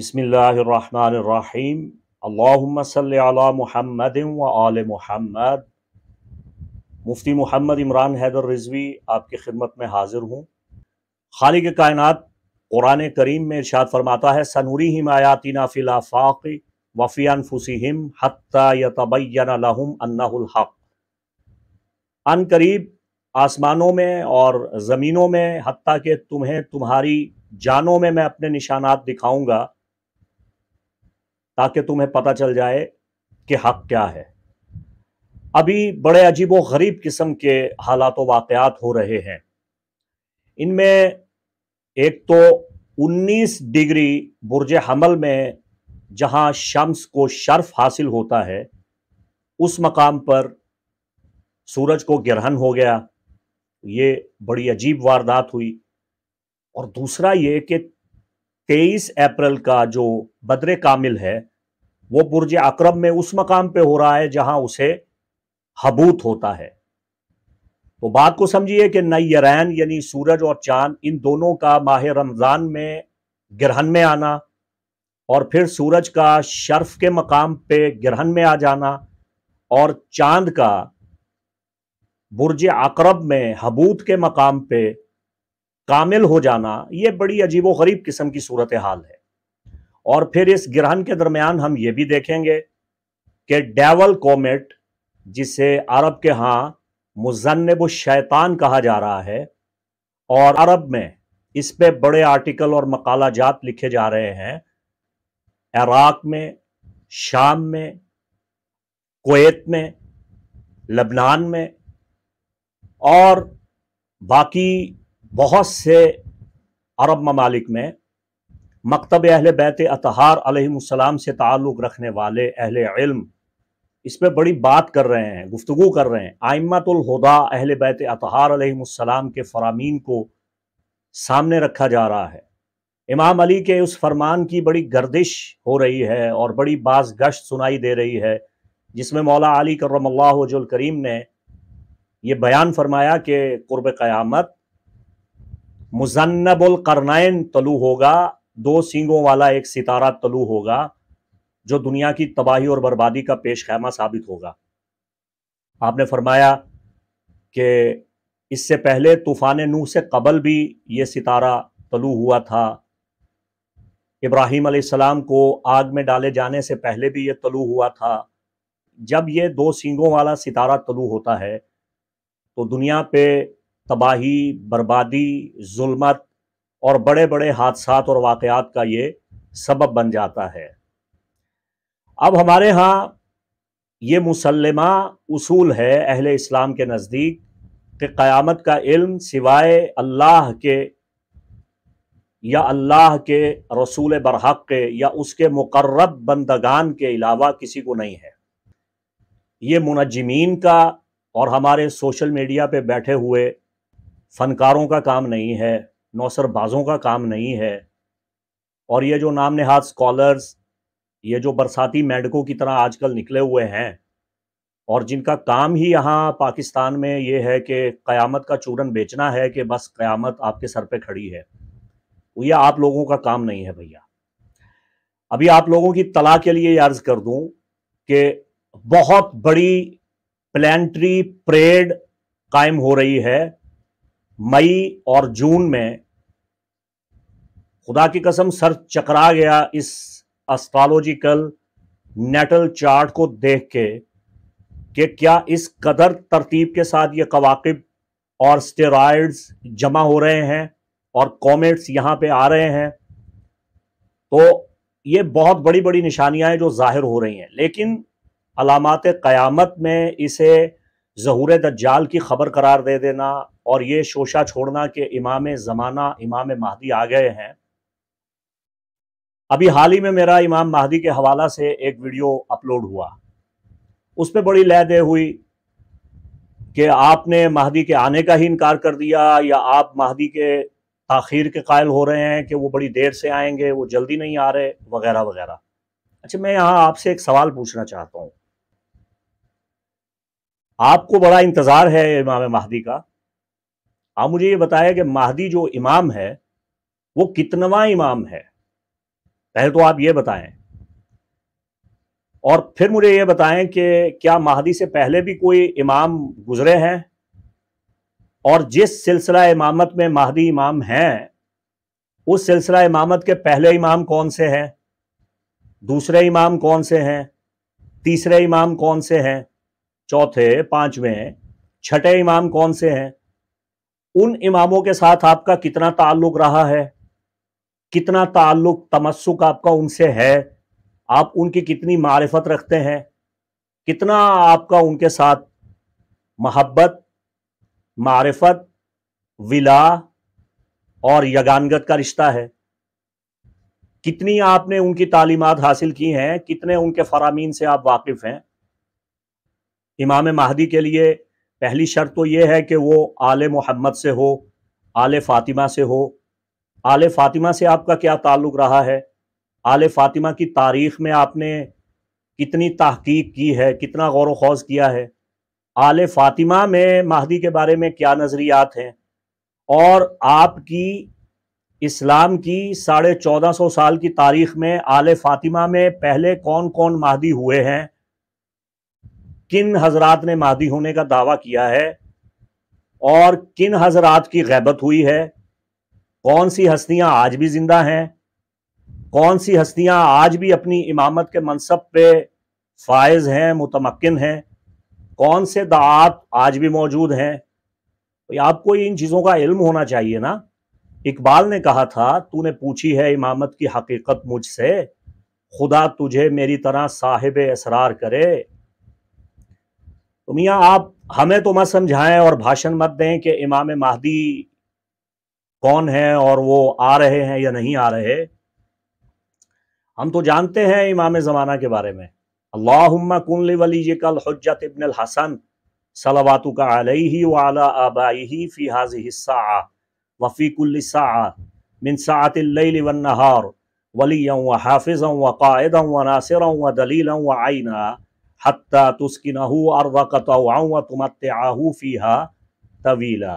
बसमीम अल्लाम महमद व आल महमद मुफ्ती मोहम्मद इमरान हैदर रिजवी आपकी खिदमत में हाजिर हूँ खालिक कायनत कुरान करीम में इर्शाद फरमाता है सनूरी हिम आयातिना फ़िलाफ़ाक़ वफ़ियान फ़ुसिम हतबैन अन करीब आसमानों में और ज़मीनों में हती के तुम्हें तुम्हारी जानों में मैं अपने निशानात दिखाऊंगा ताकि तुम्हें पता चल जाए कि हक क्या है अभी बड़े अजीब व गरीब किस्म के हालात वाकयात वाक़ात हो रहे हैं इनमें एक तो 19 डिग्री बुरज हमल में जहां शम्स को शर्फ हासिल होता है उस मकाम पर सूरज को ग्रहण हो गया ये बड़ी अजीब वारदात हुई और दूसरा ये कि तेईस अप्रैल का जो बद्र कामिल है वो बुरज अक्रम में उस मकाम पे हो रहा है जहां उसे हबूत होता है तो बात को समझिए कि नैरैन यानी सूरज और चांद इन दोनों का माह रमज़ान में ग्रहण में आना और फिर सूरज का शर्फ के मकाम पे ग्रहण में आ जाना और चांद का बुरज अक्रब में हबूत के मकाम पे कामिल हो जाना ये बड़ी अजीब गरीब किस्म की सूरत हाल है और फिर इस ग्रहण के दरमियान हम ये भी देखेंगे कि डेवल कॉमेट जिसे अरब के यहाँ मुजनब शैतान कहा जा रहा है और अरब में इस पे बड़े आर्टिकल और मकाला जात लिखे जा रहे हैं इराक में शाम में कोत में लबनान में और बाकी बहुत से अरब ममालिक में मकतब अहल बैत अतहार से ताल्लुक़ रखने वाले अहल इल्म इस पर बड़ी बात कर रहे हैं गुफ्तु कर रहे हैं आइमतुलहदा अहल बैत अतहार के फरामीन को सामने रखा जा रहा है इमाम अली के उस फरमान की बड़ी गर्दिश हो रही है और बड़ी बाज गश्त सुनाई दे रही है जिसमें मौला अली करमल्लाजुल करीम ने यह बयान फरमाया किब क्यामत मुजन्नबुल करनाइन तलु होगा दो सींगों वाला एक सितारा तलु होगा जो दुनिया की तबाही और बर्बादी का पेश खैमा साबित होगा आपने फरमाया कि इससे पहले तूफ़ान नूह से कबल भी ये सितारा तलु हुआ था इब्राहिम अलैहिस्सलाम को आग में डाले जाने से पहले भी ये तलु हुआ था जब ये दो सींगों वाला सितारा तलु होता है तो दुनिया पे तबाही बर्बादी जुल्मत और बड़े बड़े हादसा और वाक़ात का ये सबब बन जाता है अब हमारे यहाँ ये मुसलमा उसूल है अहिल इस्लाम के नज़दीक कि क़यामत का इल्म सिवाय अल्लाह के या अल्लाह के रसूल बरहक के या उसके मुकर्रब बंदगान के अलावा किसी को नहीं है ये मुनजमीन का और हमारे सोशल मीडिया पे बैठे हुए फनकारों का काम नहीं है नौसरबाजों का काम नहीं है और ये जो नाम नहाद स्कॉलर्स ये जो बरसाती मेडकों की तरह आजकल निकले हुए हैं और जिनका काम ही यहाँ पाकिस्तान में ये है कि क़यामत का चूरन बेचना है कि बस क़यामत आपके सर पे खड़ी है तो ये आप लोगों का काम नहीं है भैया अभी आप लोगों की तला के लिए अर्ज कर दूं कि बहुत बड़ी प्लान्ट्री परेड कायम हो रही है मई और जून में खुदा की कसम सर चकरा गया इस एस्ट्रोलॉजिकल नेटल चार्ट को देख के कि क्या इस कदर तरतीब के साथ ये कवाकब और स्टेराइड्स जमा हो रहे हैं और कॉमेट्स यहाँ पे आ रहे हैं तो ये बहुत बड़ी बड़ी निशानियाँ हैं जो जाहिर हो रही हैं लेकिन अलामत क़यामत में इसे जहूर दज्जाल की खबर करार दे देना और ये शोशा छोड़ना के इमाम ज़माना इमाम महदी आ गए हैं अभी हाल ही में मेरा इमाम महदी के हवाला से एक वीडियो अपलोड हुआ उस पर बड़ी दे हुई कि आपने महदी के आने का ही इनकार कर दिया या आप महदी के तखीर के कायल हो रहे हैं कि वो बड़ी देर से आएंगे वो जल्दी नहीं आ रहे वगैरह वगैरह अच्छा मैं यहाँ आपसे एक सवाल पूछना चाहता हूँ आपको बड़ा इंतज़ार है इमाम महदी का आप मुझे ये बताया कि माहदी जो इमाम है वो कितनवा इमाम है पहले तो आप ये बताएं और फिर मुझे ये बताएं कि क्या माहदी से पहले भी कोई इमाम गुजरे हैं और जिस सिलसिला इमामत में माहदी इमाम हैं उस सिलसिला इमामत के पहले इमाम कौन से हैं दूसरे इमाम कौन से हैं तीसरे इमाम कौन से हैं चौथे पांचवें छठे इमाम कौन से हैं उन इमामों के साथ आपका कितना ताल्लुक रहा है कितना ताल्लुक तमस्क आपका उनसे है आप उनकी कितनी मारफत रखते हैं कितना आपका उनके साथ मोहब्बत मारफत विला और यगानगत का रिश्ता है कितनी आपने उनकी तालीमत हासिल की हैं कितने उनके फरामीन से आप वाकिफ़ हैं इमाम महदी के लिए पहली शर्त तो ये है कि वो आल मोहम्मद से हो आले फातिमा से हो आल फातिमा से आपका क्या ताल्लुक रहा है आल फातिमा की तारीख में आपने कितनी तहकीक की है कितना गौर वौज किया है आले फातिमा में महदी के बारे में क्या नज़रियात हैं और आपकी इस्लाम की साढ़े चौदह सौ साल की तारीख में आल फातिमा में पहले कौन कौन महदी हुए हैं किन हजरात ने मादी होने का दावा किया है और किन हजरात की गैबत हुई है कौन सी हस्तियां आज भी जिंदा हैं कौन सी हस्तियां आज भी अपनी इमामत के मनसब पे फायज हैं मुतमकिन हैं कौन से दात आज भी मौजूद हैं तो आपको इन चीज़ों का इल्म होना चाहिए ना इकबाल ने कहा था तूने पूछी है इमामत की हकीकत मुझसे खुदा तुझे मेरी तरह साहिब इसरार करे तो मियाँ आप हमें तो मत समझाएं और भाषण मत दें कि इमाम महदी कौन है और वो आ रहे हैं या नहीं आ रहे हम तो जानते हैं इमाम ज़माना के बारे में अल्लाहुम्मा कुनली वली ये कल हजत इबन हसन सलावातु का अलैहि अलही वाला आबाही फ़ी हाज हिस्सा वफ़ीकुल्लिसा मिन सातिल्लवनहार वली हाफिज़ व कायद व नासिर व दलील व आइना हत्ता तुस्किनहू तवीला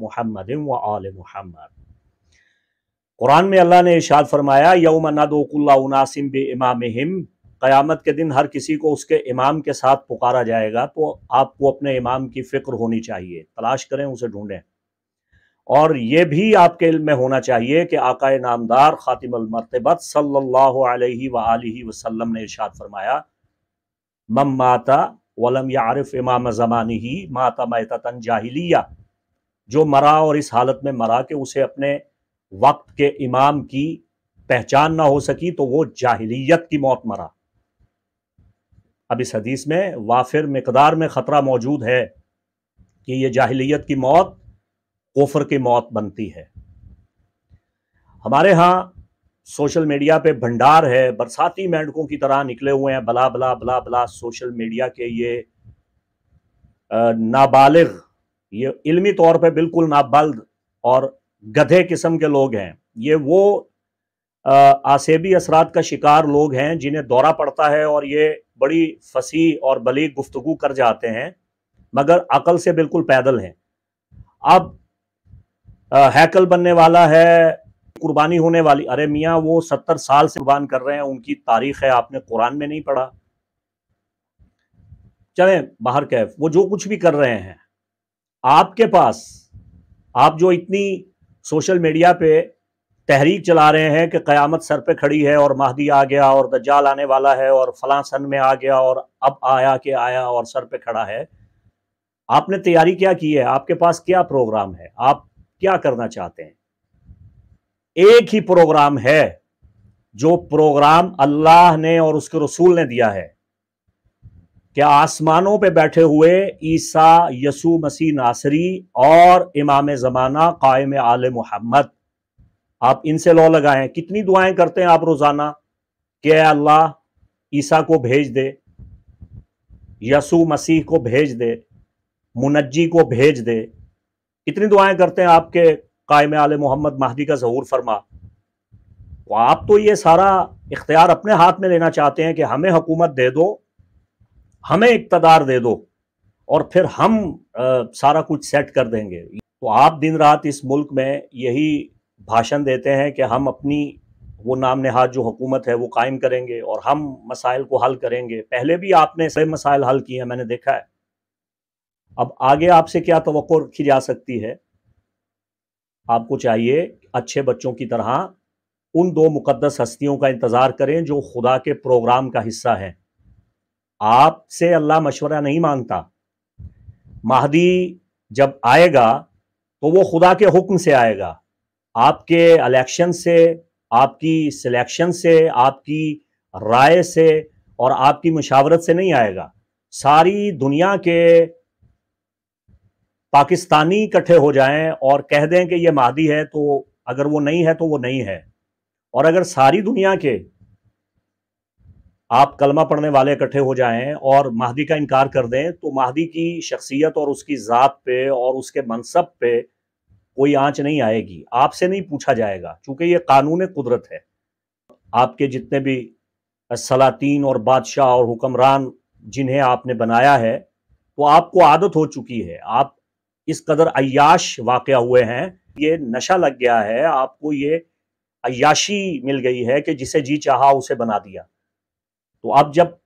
महमद व कुरान में अल्लाह ने इशाद फरमाया यौम नदोकुल्लासिम बे इमाम क़यामत के दिन हर किसी को उसके इमाम के साथ पुकारा जाएगा तो आपको अपने इमाम की फ़िक्र होनी चाहिए तलाश करें उसे ढूंढें और ये भी आपके इल्म में होना चाहिए कि आकाए नामदार ख़ातिम मरतबत सल्लल्लाहु अलैहि वसल्लम ने इरशाद फरमाया मम माता वलम यारफ इमाम ज़मानी ही माता मैतन जाहिलिया जो मरा और इस हालत में मरा कि उसे अपने वक्त के इमाम की पहचान ना हो सकी तो वो जाहिलियत की मौत मरा अब इस हदीस में वाफिर मकदार में ख़तरा मौजूद है कि ये जाहिलियत की मौत कोफर की मौत बनती है हमारे यहाँ सोशल मीडिया पे भंडार है बरसाती मेंढकों की तरह निकले हुए हैं बला बला बला बला सोशल मीडिया के ये नाबालिग ये इल्मी तौर पे बिल्कुल नाबल्द और गधे किस्म के लोग हैं ये वो आसेबी असरात का शिकार लोग हैं जिन्हें दौरा पड़ता है और ये बड़ी फसी और बली गुफ्तगु कर जाते हैं मगर अकल से बिल्कुल पैदल हैं अब हैकल बनने वाला है कुर्बानी होने वाली अरे मियाँ वो सत्तर साल से कुर्बान कर रहे हैं उनकी तारीख है आपने कुरान में नहीं पढ़ा चले बाहर कैफ वो जो कुछ भी कर रहे हैं आपके पास आप जो इतनी सोशल मीडिया पे तहरीक चला रहे हैं कि क़यामत सर पे खड़ी है और महदी आ गया और दज्जाल आने वाला है और फलां सन में आ गया और अब आया के आया और सर पे खड़ा है आपने तैयारी क्या की है आपके पास क्या प्रोग्राम है आप क्या करना चाहते हैं एक ही प्रोग्राम है जो प्रोग्राम अल्लाह ने और उसके रसूल ने दिया है क्या आसमानों पे बैठे हुए ईसा यसु मसीह नासरी और इमाम ज़माना कायम आल मोहम्मद आप इनसे लॉ लगाएं कितनी दुआएं करते हैं आप रोज़ाना के अल्लाह ईसा को भेज दे यसु मसीह को भेज दे मुनज्जी को भेज दे इतनी दुआएं करते हैं आपके कायम आल मोहम्मद महदी का जहूर फरमा तो आप तो ये सारा इख्तियार अपने हाथ में लेना चाहते हैं कि हमें हुकूमत दे दो हमें इकतदार दे दो और फिर हम आ, सारा कुछ सेट कर देंगे तो आप दिन रात इस मुल्क में यही भाषण देते हैं कि हम अपनी वो नाम नहाद जो हुकूमत है वो कायम करेंगे और हम मसाइल को हल करेंगे पहले भी आपने सही मसाइल हल किए हैं मैंने देखा है अब आगे आपसे क्या तो रखी जा सकती है आपको चाहिए अच्छे बच्चों की तरह उन दो मुकदस हस्तियों का इंतज़ार करें जो खुदा के प्रोग्राम का हिस्सा है आपसे अल्लाह मशवरा नहीं मांगता महदी जब आएगा तो वो खुदा के हुक्म से आएगा आपके इलेक्शन से आपकी सिलेक्शन से आपकी राय से और आपकी मुशावरत से नहीं आएगा सारी दुनिया के पाकिस्तानी इकट्ठे हो जाएं और कह दें कि ये मादी है तो अगर वो नहीं है तो वो नहीं है और अगर सारी दुनिया के आप कलमा पढ़ने वाले इकट्ठे हो जाएं और महदी का इनकार कर दें तो महदी की शख्सियत और उसकी ज़ात पे और उसके मनसब पे कोई आंच नहीं आएगी आपसे नहीं पूछा जाएगा क्योंकि ये कानून कुदरत है आपके जितने भी सलातीन और बादशाह और हुक्मरान जिन्हें आपने बनाया है तो आपको आदत हो चुकी है आप इस कदर अयाश वाक़ हुए हैं ये नशा लग गया है आपको ये अयाशी मिल गई है कि जिसे जी चाहा उसे बना दिया तो अब जब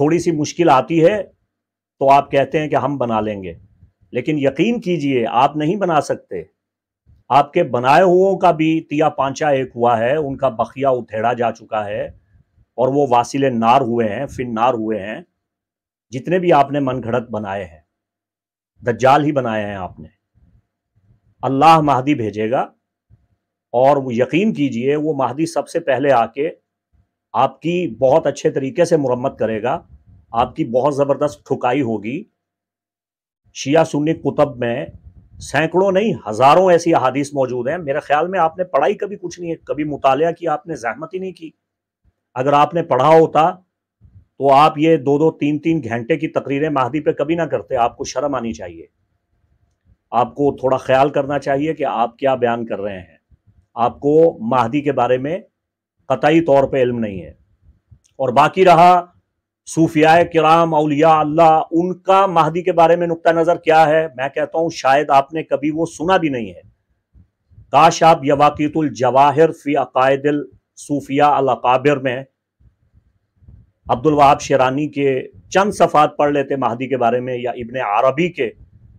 थोड़ी सी मुश्किल आती है तो आप कहते हैं कि हम बना लेंगे लेकिन यकीन कीजिए आप नहीं बना सकते आपके बनाए हुओं का भी तिया पांचा एक हुआ है उनका बखिया उथेड़ा जा चुका है और वो वासिले नार हुए हैं फिर नार हुए हैं जितने भी आपने मनगढ़ंत बनाए हैं दज्जाल ही बनाया है आपने अल्लाह महदी भेजेगा और वो यकीन कीजिए वो महदी सबसे पहले आके आपकी बहुत अच्छे तरीके से मुरम्मत करेगा आपकी बहुत ज़बरदस्त ठुकाई होगी शिया सुन्नी कुतब में सैकड़ों नहीं हज़ारों ऐसी अहादीस मौजूद हैं मेरे ख्याल में आपने पढ़ाई कभी कुछ नहीं है कभी मुताल की आपने जहमत ही नहीं की अगर आपने पढ़ा होता तो आप ये दो दो तीन तीन घंटे की तकरीरें महदी पे कभी ना करते आपको शर्म आनी चाहिए आपको थोड़ा ख्याल करना चाहिए कि आप क्या बयान कर रहे हैं आपको महदी के बारे में कतई तौर पे इल्म नहीं है और बाकी रहा सूफिया कराम अलिया अल्लाह उनका महदी के बारे में नुकता नज़र क्या है मैं कहता हूँ शायद आपने कभी वो सुना भी नहीं है काश आप यवाकीतुल जवाहिर फ़ी अकायदिल सूफिया अलाकाबिर में अब्दुल वहाब शेरानी के चंद सफ़ात पढ़ लेते महदी के बारे में या इब्ने अरबी के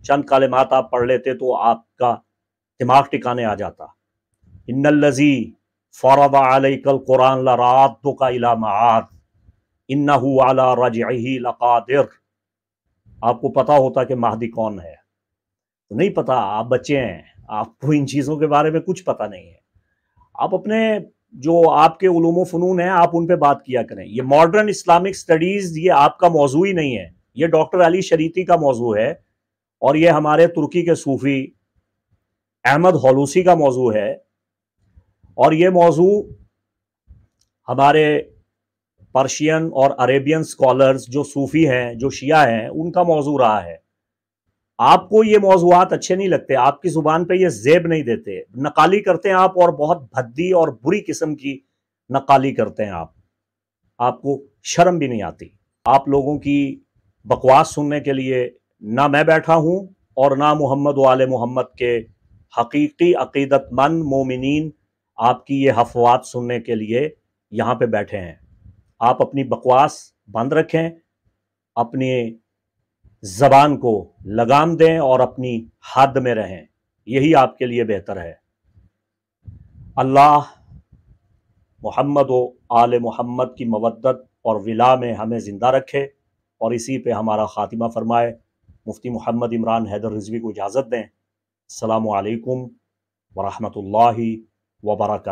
चंद कलमात आप पढ़ लेते तो आपका दिमाग टिकाने आ जाता लजी फ़रद अलकल कुरान लरात तो का इला माद इन्ना आला रजही लकादिर आपको पता होता कि महदी कौन है तो नहीं पता आप बच्चे हैं आपको इन चीज़ों के बारे में कुछ पता नहीं है आप अपने जो आपके उलूम फ़नून हैं आप उन पर बात किया करें ये मॉडर्न इस्लामिक स्टडीज़ ये आपका मौजू ही नहीं है ये डॉक्टर अली शरीती का मौजू है और ये हमारे तुर्की के सूफ़ी अहमद हौलूसी का मौजू है और ये मौजू हमारे पर्शियन और अरेबियन स्कॉलर्स जो सूफ़ी हैं जो शिया हैं उनका मौजू रहा है आपको ये मौजूद अच्छे नहीं लगते आपकी जुबान पे ये जेब नहीं देते नकाली करते हैं आप और बहुत भद्दी और बुरी किस्म की नकाली करते हैं आप आपको शर्म भी नहीं आती आप लोगों की बकवास सुनने के लिए ना मैं बैठा हूँ और ना मोहम्मद वाल मोहम्मद के हकीकी अकीदतमंद मोमिन आपकी ये हफवात सुनने के लिए यहाँ पे बैठे हैं आप अपनी बकवास बंद रखें अपने ज़बान को लगाम दें और अपनी हद में रहें यही आपके लिए बेहतर है अल्लाह मोहम्मद व आल मोहम्मद की मवदत और विला में हमें ज़िंदा रखे और इसी पे हमारा ख़ातिमा फ़रमाए मुफ्ती मोहम्मद इमरान हैदर रिजवी को इजाज़त दें अल्लाम ला वबरक